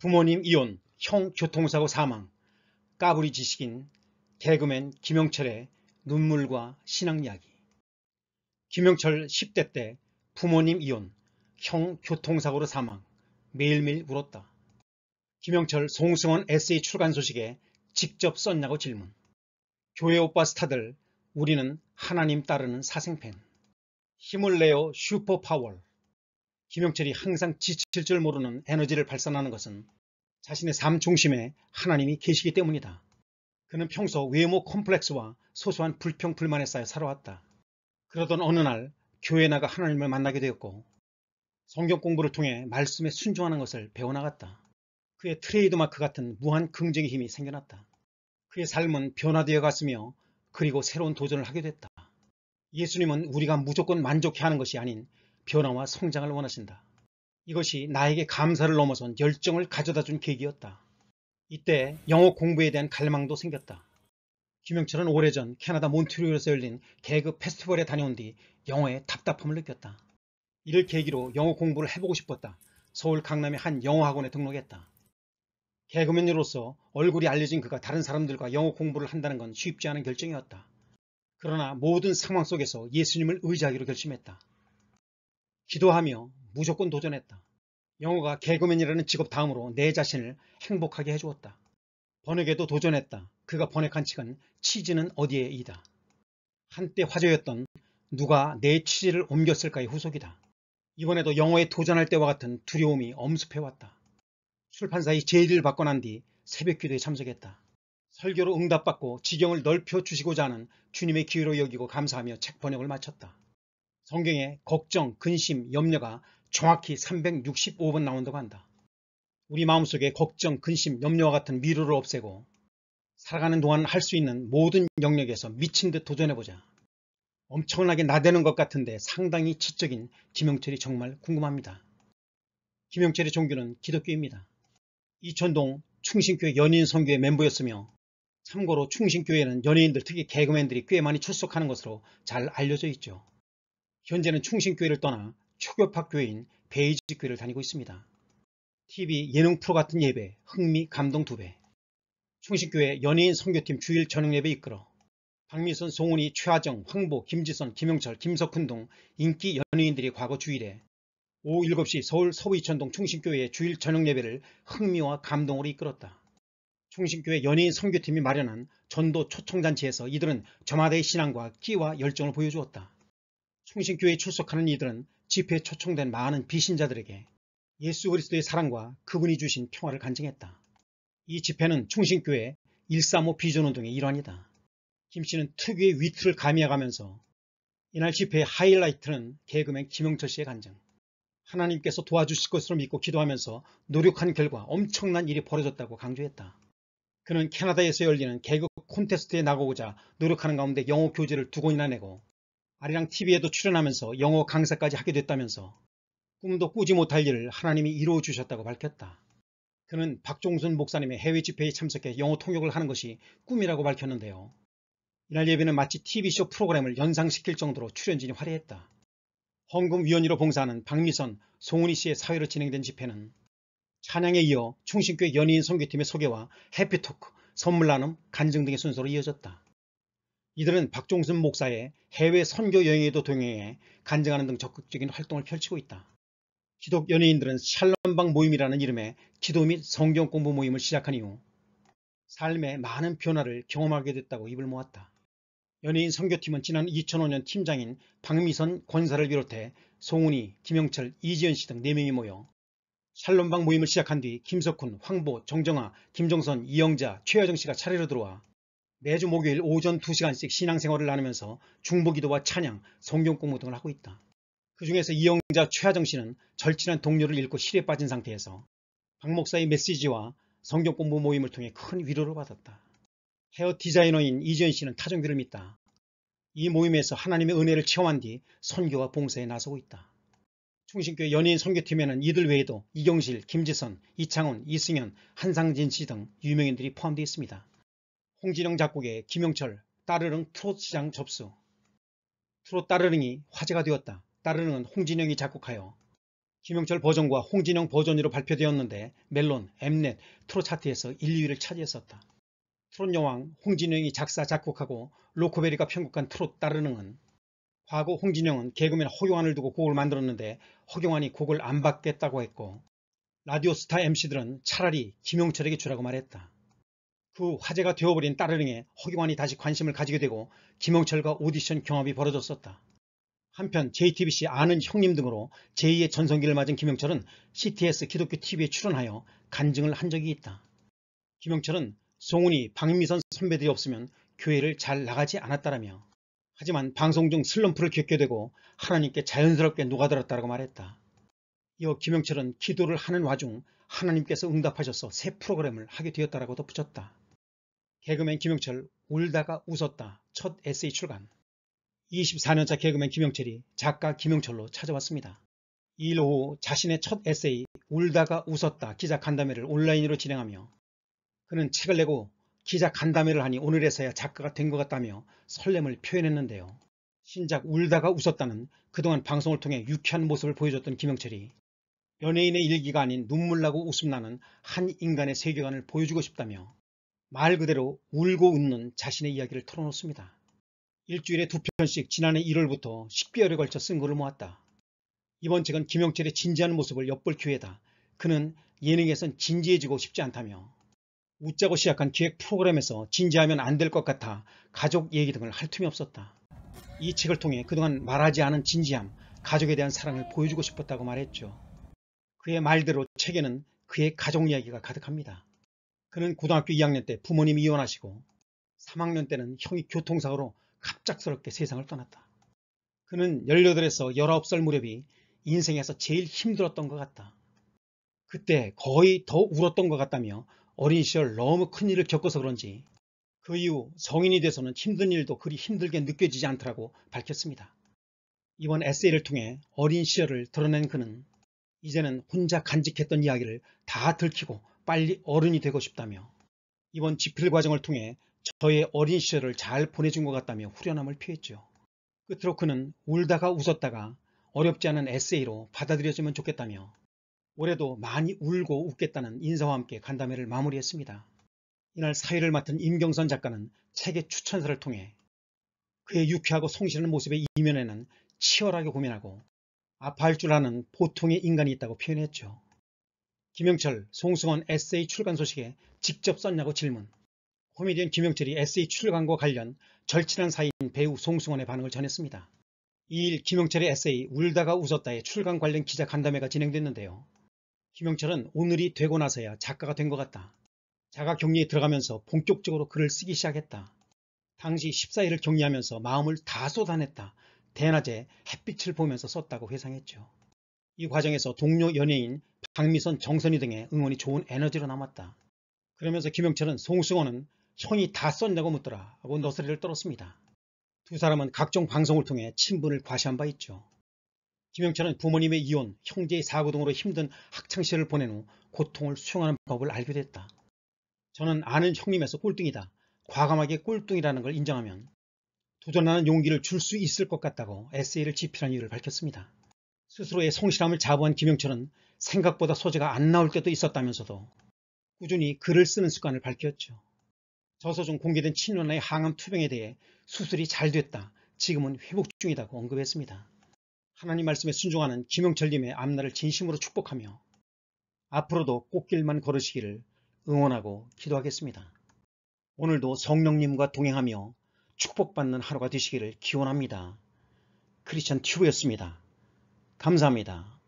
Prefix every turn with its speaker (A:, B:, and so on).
A: 부모님 이혼, 형 교통사고 사망, 까불이 지식인, 개그맨 김영철의 눈물과 신앙 이야기 김영철 10대 때 부모님 이혼, 형 교통사고로 사망, 매일매일 울었다. 김영철 송승원 에세이 출간 소식에 직접 썼냐고 질문. 교회 오빠 스타들, 우리는 하나님 따르는 사생팬. 힘을 내요 슈퍼 파월. 김영철이 항상 지칠 줄 모르는 에너지를 발산하는 것은 자신의 삶 중심에 하나님이 계시기 때문이다. 그는 평소 외모 콤플렉스와 소소한 불평 불만에 쌓여 살아왔다. 그러던 어느 날 교회 에 나가 하나님을 만나게 되었고 성경 공부를 통해 말씀에 순종하는 것을 배워나갔다. 그의 트레이드 마크 같은 무한 긍정의 힘이 생겨났다. 그의 삶은 변화되어 갔으며 그리고 새로운 도전을 하게 됐다. 예수님은 우리가 무조건 만족해 하는 것이 아닌 변화와 성장을 원하신다. 이것이 나에게 감사를 넘어선 열정을 가져다 준 계기였다. 이때 영어 공부에 대한 갈망도 생겼다. 김영철은 오래전 캐나다 몬트리올에서 열린 개그 페스티벌에 다녀온 뒤 영어에 답답함을 느꼈다. 이를 계기로 영어 공부를 해보고 싶었다. 서울 강남의 한 영어학원에 등록했다. 개그맨으로서 얼굴이 알려진 그가 다른 사람들과 영어 공부를 한다는 건 쉽지 않은 결정이었다. 그러나 모든 상황 속에서 예수님을 의지하기로 결심했다. 기도하며 무조건 도전했다. 영어가 개그맨이라는 직업 다음으로 내 자신을 행복하게 해주었다. 번역에도 도전했다. 그가 번역한 책은 치즈는 어디에 이다. 한때 화제였던 누가 내치즈를 옮겼을까의 후속이다. 이번에도 영어에 도전할 때와 같은 두려움이 엄습해왔다. 출판사의 제의를 받고 난 뒤 새벽 기도에 참석했다. 설교로 응답받고 지경을 넓혀 주시고자 하는 주님의 기회로 여기고 감사하며 책 번역을 마쳤다. 성경에 걱정, 근심, 염려가 정확히 365번 나온다고 한다. 우리 마음속에 걱정, 근심, 염려와 같은 미루를 없애고 살아가는 동안 할 수 있는 모든 영역에서 미친 듯 도전해보자. 엄청나게 나대는 것 같은데 상당히 지적인 김영철이 정말 궁금합니다. 김영철의 종교는 기독교입니다. 이천동 충신교회 연인 선교회 멤버였으며 참고로 충신교회는 연예인들 특히 개그맨들이 꽤 많이 출석하는 것으로 잘 알려져 있죠. 현재는 충신교회를 떠나 초교파 교인 베이직 교회를 다니고 있습니다. TV 예능 프로 같은 예배, 흥미, 감동 두 배. 충신교회 연예인 선교팀 주일 저녁 예배 이끌어 박미선, 송은이, 최하정, 황보, 김지선, 김영철, 김석훈 등 인기 연예인들이 과거 주일에 오후 7시 서울 서부 이천동 충신교회의 주일 저녁 예배를 흥미와 감동으로 이끌었다. 충신교회 연예인 선교팀이 마련한 전도 초청잔치에서 이들은 저마다의 신앙과 끼와 열정을 보여주었다. 충신교회에 출석하는 이들은 집회에 초청된 많은 비신자들에게 예수 그리스도의 사랑과 그분이 주신 평화를 간증했다. 이 집회는 충신교회 135 비전운동의 일환이다. 김 씨는 특유의 위트를 가미해가면서 이날 집회의 하이라이트는 개그맨 김영철 씨의 간증. 하나님께서 도와주실 것으로 믿고 기도하면서 노력한 결과 엄청난 일이 벌어졌다고 강조했다. 그는 캐나다에서 열리는 개그 콘테스트에 나가고자 노력하는 가운데 영어 교재를 두 권이나 내고 아리랑 TV에도 출연하면서 영어 강사까지 하게 됐다면서 꿈도 꾸지 못할 일을 하나님이 이루어 주셨다고 밝혔다. 그는 박종순 목사님의 해외 집회에 참석해 영어 통역을 하는 것이 꿈이라고 밝혔는데요. 이날 예배는 마치 TV쇼 프로그램을 연상시킬 정도로 출연진이 화려했다. 헌금위원으로 봉사하는 박미선, 송은희 씨의 사회로 진행된 집회는 찬양에 이어 충신교회 연예인 선교팀의 소개와 해피토크, 선물 나눔, 간증 등의 순서로 이어졌다. 이들은 박종순 목사의 해외 선교 여행에도 동행해 간증하는 등 적극적인 활동을 펼치고 있다. 기독 연예인들은 샬롬방 모임이라는 이름의 기도 및 성경 공부 모임을 시작한 이후 삶의 많은 변화를 경험하게 됐다고 입을 모았다. 연예인 선교팀은 지난 2005년 팀장인 박미선 권사를 비롯해 송은희 김영철, 이지연 씨등 4명이 모여 샬롬방 모임을 시작한 뒤 김석훈, 황보, 정정아, 김정선, 이영자, 최여정 씨가 차례로 들어와 매주 목요일 오전 2시간씩 신앙생활을 나누면서 중보기도와 찬양, 성경공부 등을 하고 있다. 그 중에서 이영자 최하정 씨는 절친한 동료를 잃고 실에 빠진 상태에서 박 목사의 메시지와 성경공부 모임을 통해 큰 위로를 받았다. 헤어 디자이너인 이지현 씨는 타종교를 믿다. 이 모임에서 하나님의 은혜를 체험한 뒤 선교와 봉사에 나서고 있다. 충신교회 연예인 선교팀에는 이들 외에도 이경실, 김지선, 이창훈, 이승현, 한상진 씨 등 유명인들이 포함되어 있습니다. 홍진영 작곡의 김영철 따르릉 트롯 시장 접수 트롯 따르릉이 화제가 되었다. 따르릉은 홍진영이 작곡하여 김영철 버전과 홍진영 버전으로 발표되었는데 멜론, 엠넷, 트롯 차트에서 1, 2위를 차지했었다. 트롯 여왕 홍진영이 작사 작곡하고 로코베리가 편곡한 트롯 따르릉은 과거 홍진영은 개그맨 허경환을 두고 곡을 만들었는데 허경환이 곡을 안 받겠다고 했고 라디오 스타 MC들은 차라리 김용철에게 주라고 말했다. 그 화제가 되어버린 따르릉에 허경환이 다시 관심을 가지게 되고 김영철과 오디션 경합이 벌어졌었다. 한편 JTBC 아는 형님 등으로 제2의 전성기를 맞은 김영철은 CTS 기독교 TV에 출연하여 간증을 한 적이 있다. 김영철은 송은이, 박미선 선배들이 없으면 교회를 잘 나가지 않았다라며 하지만 방송 중 슬럼프를 겪게 되고 하나님께 자연스럽게 녹아들었다고 말했다. 이어 김영철은 기도를 하는 와중 하나님께서 응답하셔서 새 프로그램을 하게 되었다라고 덧붙였다. 개그맨 김영철 울다가 웃었다 첫 에세이 출간 24년차 개그맨 김영철이 작가 김영철로 찾아왔습니다. 2일 오후 자신의 첫 에세이 울다가 웃었다 기자 간담회를 온라인으로 진행하며 그는 책을 내고 기자 간담회를 하니 오늘에서야 작가가 된 것 같다며 설렘을 표현했는데요. 신작 울다가 웃었다는 그동안 방송을 통해 유쾌한 모습을 보여줬던 김영철이 연예인의 일기가 아닌 눈물나고 웃음나는 한 인간의 세계관을 보여주고 싶다며 말 그대로 울고 웃는 자신의 이야기를 털어놓습니다. 일주일에 두 편씩 지난해 1월부터 10개월에 걸쳐 쓴 글을 모았다. 이번 책은 김영철의 진지한 모습을 엿볼 기회다. 그는 예능에선 진지해지고 싶지 않다며 웃자고 시작한 기획 프로그램에서 진지하면 안 될 것 같아 가족 얘기 등을 할 틈이 없었다. 이 책을 통해 그동안 말하지 않은 진지함, 가족에 대한 사랑을 보여주고 싶었다고 말했죠. 그의 말대로 책에는 그의 가족 이야기가 가득합니다. 그는 고등학교 2학년 때 부모님이 이혼하시고 3학년 때는 형이 교통사고로 갑작스럽게 세상을 떠났다. 그는 18에서 19살 무렵이 인생에서 제일 힘들었던 것 같다. 그때 거의 더 울었던 것 같다며 어린 시절 너무 큰 일을 겪어서 그런지 그 이후 성인이 돼서는 힘든 일도 그리 힘들게 느껴지지 않더라고 밝혔습니다. 이번 에세이를 통해 어린 시절을 드러낸 그는 이제는 혼자 간직했던 이야기를 다 들키고 빨리 어른이 되고 싶다며 이번 집필 과정을 통해 저의 어린 시절을 잘 보내준 것 같다며 후련함을 표했죠. 끝으로 그는 울다가 웃었다가 어렵지 않은 에세이로 받아들여지면 좋겠다며 올해도 많이 울고 웃겠다는 인사와 함께 간담회를 마무리했습니다. 이날 사회를 맡은 임경선 작가는 책의 추천사를 통해 그의 유쾌하고 성실한 모습의 이면에는 치열하게 고민하고 아파할 줄 아는 보통의 인간이 있다고 표현했죠. 김영철, 송승헌 에세이 출간 소식에 직접 썼냐고 질문. 코미디언 김영철이 에세이 출간과 관련 절친한 사이인 배우 송승헌의 반응을 전했습니다. 2일 김영철의 에세이 울다가 웃었다의 출간 관련 기자 간담회가 진행됐는데요. 김영철은 오늘이 되고 나서야 작가가 된 것 같다. 자가 격리에 들어가면서 본격적으로 글을 쓰기 시작했다. 당시 14일을 격리하면서 마음을 다 쏟아냈다. 대낮에 햇빛을 보면서 썼다고 회상했죠. 이 과정에서 동료 연예인 박미선, 정선희 등의 응원이 좋은 에너지로 남았다. 그러면서 김영철은 송승헌은 형이 다 썼냐고 묻더라 하고 너스레를 떨었습니다. 두 사람은 각종 방송을 통해 친분을 과시한 바 있죠. 김영철은 부모님의 이혼, 형제의 사고 등으로 힘든 학창시절을 보낸 후 고통을 수용하는 방 법을 알게 됐다. 저는 아는 형님에서 꼴등이다. 과감하게 꼴등이라는 걸 인정하면 도전하는 용기를 줄 수 있을 것 같다고 에세이를 집필한 이유를 밝혔습니다. 스스로의 성실함을 자부한 김영철은 생각보다 소재가 안 나올 때도 있었다면서도 꾸준히 글을 쓰는 습관을 밝혔죠. 저서 중 공개된 친누나의 항암 투병에 대해 수술이 잘 됐다. 지금은 회복 중이다고 언급했습니다. 하나님 말씀에 순종하는 김영철님의 앞날을 진심으로 축복하며 앞으로도 꽃길만 걸으시기를 응원하고 기도하겠습니다. 오늘도 성령님과 동행하며 축복받는 하루가 되시기를 기원합니다. 크리스천 튜브였습니다. 감사합니다.